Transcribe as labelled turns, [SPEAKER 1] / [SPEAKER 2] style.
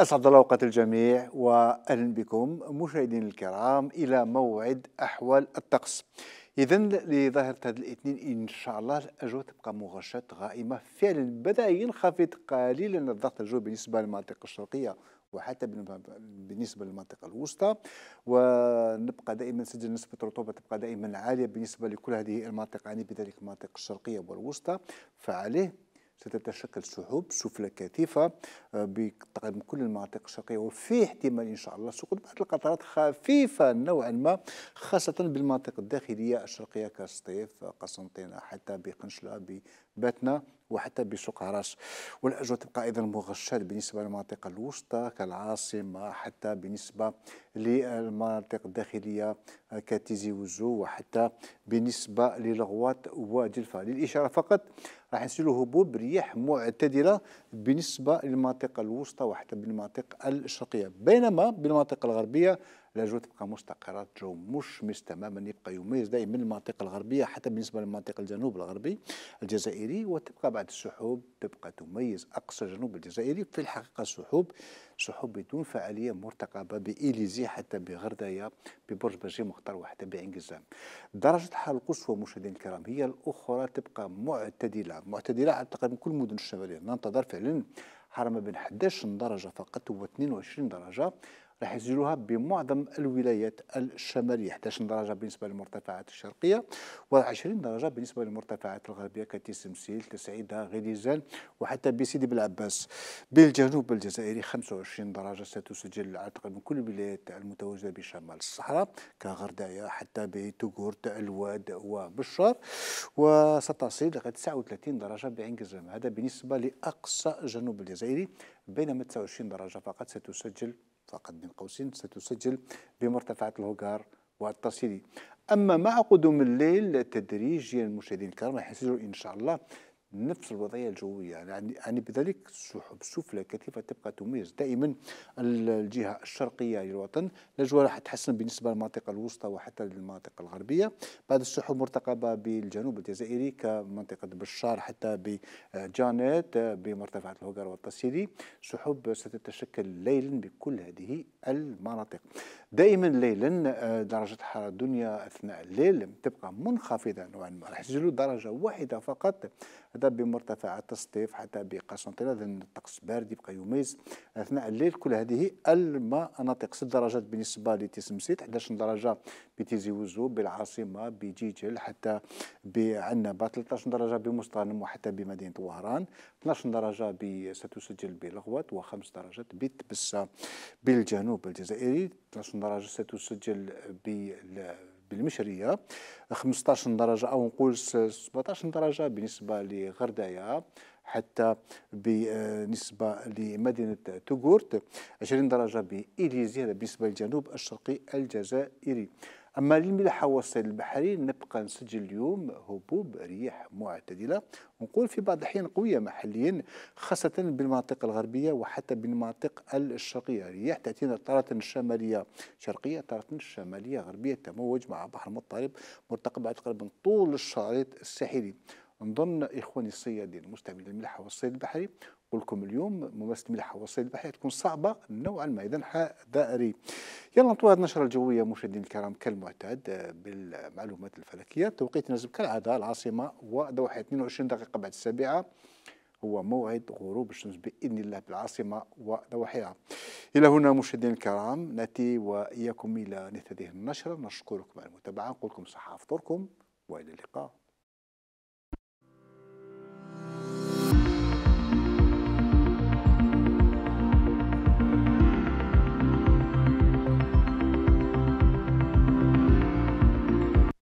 [SPEAKER 1] أسعد الله أوقات الجميع وأهلا بكم مشاهدينا الكرام إلى موعد أحوال الطقس إذا لظاهرة هذا الاثنين إن شاء الله الأجواء تبقى مغشاة غائمة فعلا بدأ ينخفض قليلا الضغط الجوي بالنسبة للمناطق الشرقية وحتى بالنسبة للمنطقة الوسطى ونبقى دائما نسجل نسبة الرطوبة تبقى دائما عالية بالنسبة لكل هذه المناطق يعني بذلك المناطق الشرقية والوسطى فعليه ستتشكل سحوب سفلى كثيفة آه، بتقريبا كل المناطق الشرقية وفي احتمال إن شاء الله سقوط بعض القطرات خفيفة نوعا ما خاصة بالمناطق الداخلية الشرقية كسطيف قسنطينة حتى بقنشلة بباتنا وحتى بسوق عراس والاجواء تبقى ايضا مغشاه بالنسبه للمناطق الوسطى كالعاصمه حتى بالنسبه للمناطق الداخليه كتيزي وزو وحتى بالنسبه للغوات وجلفه للاشاره فقط راح نسيروا هبوب رياح معتدله بالنسبه للمناطق الوسطى وحتى بالمناطق الشرقيه بينما بالمناطق الغربيه لاجو تبقى مستقره جو مشمس تماما يبقى يميز دائما المنطقه الغربيه حتى بالنسبه للمنطقه الجنوب الغربي الجزائري وتبقى بعد السحوب تبقى تميز اقصى جنوب الجزائري في الحقيقه السحوب سحوب بدون فعاليه مرتقبه بإليزي حتى بغردايه ببرج بجي مختار وحتى بعنقزام درجه الحراره القصوى مشاهدينا الكرام هي الاخرى تبقى معتدله معتدله على تقريبا كل المدن الشماليه ننتظر فعلا حرمه بين 11 درجه فقط و 22 درجه راح يسجلوها بمعظم الولايات الشمالية 11 درجة بالنسبة للمرتفعات الشرقية و20 درجة بالنسبة للمرتفعات الغربية كتسمسيل تسعيدة غليزان وحتى بسيدي بلعباس بالجنوب الجزائري 25 درجة ستسجل العتق من كل الولايات المتواجدة بشمال الصحراء كغردايا حتى بتوغورت الواد وبشار وستصل الى 39 درجة بعين جزام هذا بالنسبة لأقصى جنوب الجزائري بينما 29 درجة فقط ستسجل فقط بين قوسين ستسجل بمرتفعات الهوغار والتصيدي أما مع قدوم الليل تدريجيا المشاهدين الكرام راح يسجلوا إن شاء الله نفس الوضعية الجوية يعني, يعني بذلك السحب السفلى كثيفة تبقى تميز دائما الجهة الشرقية للوطن الأجواء راح تتحسن بالنسبة للمنطقة الوسطى وحتى للمناطق الغربية بعد السحب مرتقبة بالجنوب الجزائري كمنطقة بشار حتى بجانيت بمرتفعات الهوغر والتسيري سحب ستتشكل ليلا بكل هذه المناطق دائما ليلا آه، درجة الحرارة الدنيا أثناء الليل تبقى منخفضة نوعا ما راح درجة واحدة فقط حتى بمرتفعات تصطيف حتى بقسنطينة لأن الطقس بارد يبقى يميز أثناء الليل كل هذه المناطق 6 درجات بالنسبة لتسمسيت 11 درجة بتيزي وزو بالعاصمة بجيجل حتى بعنبة 13 درجة بمستانم وحتى بمدينة وهران 12 درجة ستسجل بلغوات و5 درجات بتبسة بالجنوب الجزائري 12 درجة ستسجل بال بالمشريه 15 درجه او نقول 17 درجه بالنسبه لغردايا حتى بالنسبه لمدينه توغورت 20 درجه بإليزي هذا بالنسبه للجنوب الشرقي الجزائري أما للملاحة وسط البحري نبقى نسجل اليوم هبوب رياح معتدلة ونقول في بعض الأحيان قوية محليا خاصة بالمناطق الغربية وحتى بالمناطق الشرقية رياح تأتينا تارة شمالية شرقية تارة شمالية غربية تموج مع بحر مضطرب مرتقب تقريبا طول الشريط الساحلي نظن إخواني الصيادين مستعملين الملح والصيد البحري نقول لكم اليوم ممارسه الملاحه والصيد البحري تكون صعبه نوعا ما اذا حذاري يلا نطوي هذه النشره الجويه مشاهدينا الكرام كالمعتاد آه، بالمعلومات الفلكيه توقيت نزل كالعاده العاصمه ودوحة 22 دقيقه بعد السابعه هو موعد غروب الشمس باذن الله بالعاصمه وضواحيها. الى هنا مشاهدينا الكرام ناتي واياكم الى نهايه هذه النشره نشكركم على المتابعه نقول لكم صحه افطركم والى اللقاء.